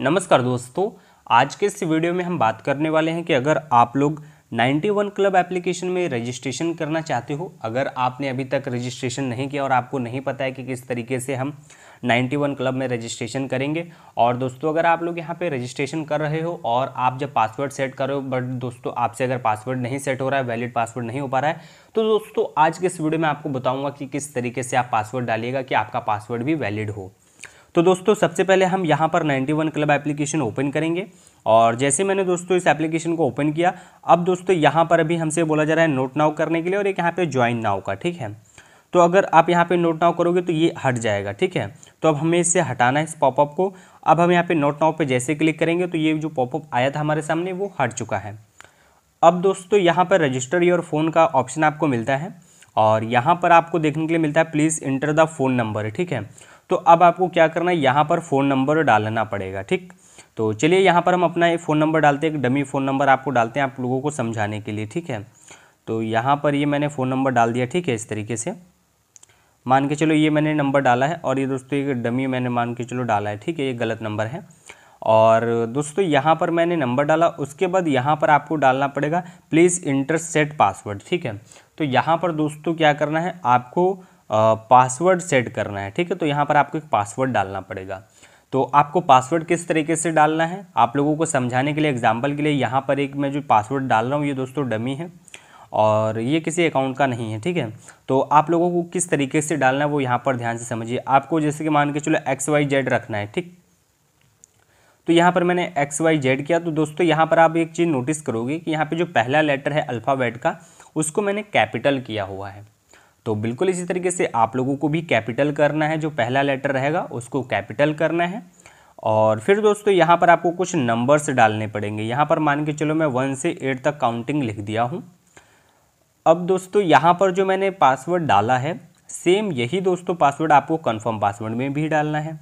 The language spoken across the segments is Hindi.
नमस्कार दोस्तों आज के इस वीडियो में हम बात करने वाले हैं कि अगर आप लोग 91 क्लब एप्लीकेशन में रजिस्ट्रेशन करना चाहते हो अगर आपने अभी तक रजिस्ट्रेशन नहीं किया और आपको नहीं पता है कि किस तरीके से हम 91 क्लब में रजिस्ट्रेशन करेंगे और दोस्तों अगर आप लोग यहाँ पे रजिस्ट्रेशन कर रहे हो और आप जब पासवर्ड सेट कर रहे हो बट दोस्तों आपसे अगर पासवर्ड नहीं सेट हो रहा है वैलिड पासवर्ड नहीं हो पा रहा है तो दोस्तों आज के इस वीडियो में आपको बताऊँगा कि किस तरीके से आप पासवर्ड डालिएगा कि आपका पासवर्ड भी वैलिड हो तो दोस्तों सबसे पहले हम यहाँ पर 91 क्लब एप्लीकेशन ओपन करेंगे और जैसे मैंने दोस्तों इस एप्लीकेशन को ओपन किया अब दोस्तों यहाँ पर अभी हमसे बोला जा रहा है नोट नाउ करने के लिए और एक यहाँ पे ज्वाइन नाउ का ठीक है तो अगर आप यहाँ पे नोट नाउ करोगे तो ये हट जाएगा ठीक है तो अब हमें इससे हटाना है इस पॉपअप को अब हम यहाँ पर नोट नाउ पर जैसे क्लिक करेंगे तो ये जो पॉपअप आया था हमारे सामने वो हट चुका है अब दोस्तों यहाँ पर रजिस्टर योर फ़ोन का ऑप्शन आपको मिलता है और यहाँ पर आपको देखने के लिए मिलता है please enter the phone number ठीक है तो अब आपको क्या करना है यहाँ पर फ़ोन नंबर डालना पड़ेगा ठीक तो चलिए यहाँ पर हम अपना ये फ़ोन नंबर डालते हैं एक डमी फ़ोन नंबर आपको डालते हैं आप लोगों को समझाने के लिए ठीक है तो यहाँ पर ये मैंने फ़ोन नंबर डाल दिया ठीक है इस तरीके से मान के चलो ये मैंने नंबर डाला है और ये दोस्तों एक डमी मैंने मान के चलो डाला है ठीक है ये गलत नंबर है और दोस्तों यहाँ पर मैंने नंबर डाला उसके बाद यहाँ पर आपको डालना पड़ेगा प्लीज़ इंटर सेट पासवर्ड ठीक है तो यहाँ पर दोस्तों क्या करना है आपको पासवर्ड सेट करना है ठीक है तो यहाँ पर आपको एक पासवर्ड डालना पड़ेगा तो आपको पासवर्ड किस तरीके से डालना है आप लोगों को समझाने के लिए एग्जाम्पल के लिए यहाँ पर एक मैं जो पासवर्ड डाल रहा हूँ ये दोस्तों डमी है और ये किसी अकाउंट का नहीं है ठीक है तो आप लोगों को किस तरीके से डालना है वो यहाँ पर ध्यान से समझिए आपको जैसे कि मान के चलो एक्स वाई जेड रखना है ठीक तो यहाँ पर मैंने एक्स वाई जेड किया तो दोस्तों यहाँ पर आप एक चीज़ नोटिस करोगे कि यहाँ पे जो पहला लेटर है अल्फ़ाबेट का उसको मैंने कैपिटल किया हुआ है तो बिल्कुल इसी तरीके से आप लोगों को भी कैपिटल करना है जो पहला लेटर रहेगा उसको कैपिटल करना है और फिर दोस्तों यहाँ पर आपको कुछ नंबर्स डालने पड़ेंगे यहाँ पर मान के चलो मैं वन से एट तक काउंटिंग लिख दिया हूँ अब दोस्तों यहाँ पर जो मैंने पासवर्ड डाला है सेम यही दोस्तों पासवर्ड आपको कन्फर्म पासवर्ड में भी डालना है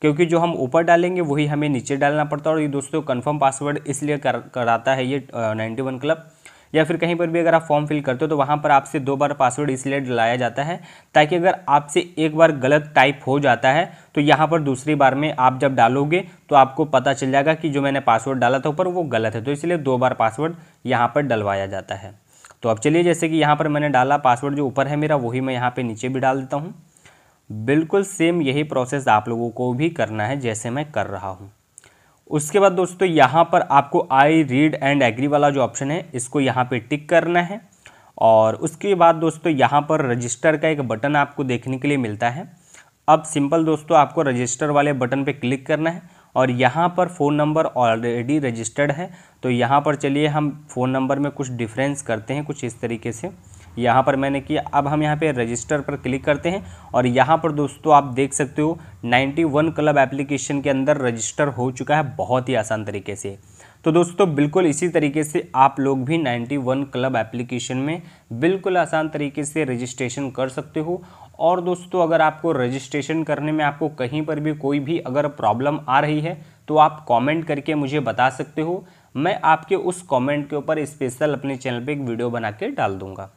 क्योंकि जो हम ऊपर डालेंगे वही हमें नीचे डालना पड़ता है और ये दोस्तों कन्फर्म पासवर्ड इसलिए कर कराता है ये नाइन्टी वन क्लब या फिर कहीं पर भी अगर आप फॉर्म फिल करते हो तो वहाँ पर आपसे दो बार पासवर्ड इसलिए डलाया जाता है ताकि अगर आपसे एक बार गलत टाइप हो जाता है तो यहाँ पर दूसरी बार में आप जब डालोगे तो आपको पता चल जाएगा कि जो मैंने पासवर्ड डाला था ऊपर वो गलत है तो इसलिए दो बार पासवर्ड यहाँ पर डलवाया जाता है तो अब चलिए जैसे कि यहाँ पर मैंने डाला पासवर्ड जो ऊपर है मेरा वही मैं यहाँ पर नीचे भी डाल देता हूँ बिल्कुल सेम यही प्रोसेस आप लोगों को भी करना है जैसे मैं कर रहा हूँ उसके बाद दोस्तों यहाँ पर आपको आई रीड एंड एग्री वाला जो ऑप्शन है इसको यहाँ पे टिक करना है और उसके बाद दोस्तों यहाँ पर रजिस्टर का एक बटन आपको देखने के लिए मिलता है अब सिंपल दोस्तों आपको रजिस्टर वाले बटन पे क्लिक करना है और यहाँ पर फ़ोन नंबर ऑलरेडी रजिस्टर्ड है तो यहाँ पर चलिए हम फ़ोन नंबर में कुछ डिफ्रेंस करते हैं कुछ इस तरीके से यहाँ पर मैंने किया अब हम यहाँ पे रजिस्टर पर क्लिक करते हैं और यहाँ पर दोस्तों आप देख सकते हो 91 क्लब एप्लीकेशन के अंदर रजिस्टर हो चुका है बहुत ही आसान तरीके से तो दोस्तों बिल्कुल इसी तरीके से आप लोग भी 91 क्लब एप्लीकेशन में बिल्कुल आसान तरीके से रजिस्ट्रेशन कर सकते हो और दोस्तों अगर आपको रजिस्ट्रेशन करने में आपको कहीं पर भी कोई भी अगर प्रॉब्लम आ रही है तो आप कमेंट करके मुझे बता सकते हो मैं आपके उस कमेंट के ऊपर स्पेशल अपने चैनल पे एक वीडियो बना के डाल दूंगा